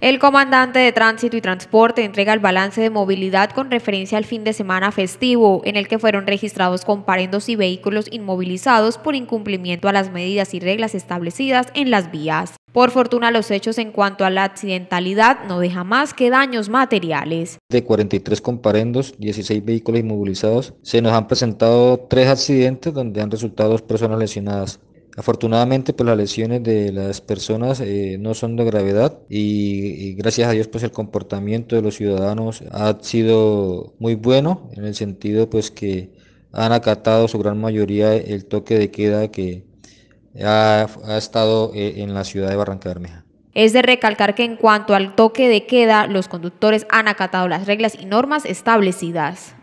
El comandante de Tránsito y Transporte entrega el balance de movilidad con referencia al fin de semana festivo, en el que fueron registrados comparendos y vehículos inmovilizados por incumplimiento a las medidas y reglas establecidas en las vías. Por fortuna, los hechos en cuanto a la accidentalidad no dejan más que daños materiales. De 43 comparendos, 16 vehículos inmovilizados, se nos han presentado tres accidentes donde han resultado dos personas lesionadas. Afortunadamente, pues las lesiones de las personas eh, no son de gravedad y, gracias a Dios, pues el comportamiento de los ciudadanos ha sido muy bueno en el sentido, pues que han acatado su gran mayoría el toque de queda que ha, estado eh, en la ciudad de Barranca Bermeja. Es de recalcar que en cuanto al toque de queda, los conductores han acatado las reglas y normas establecidas.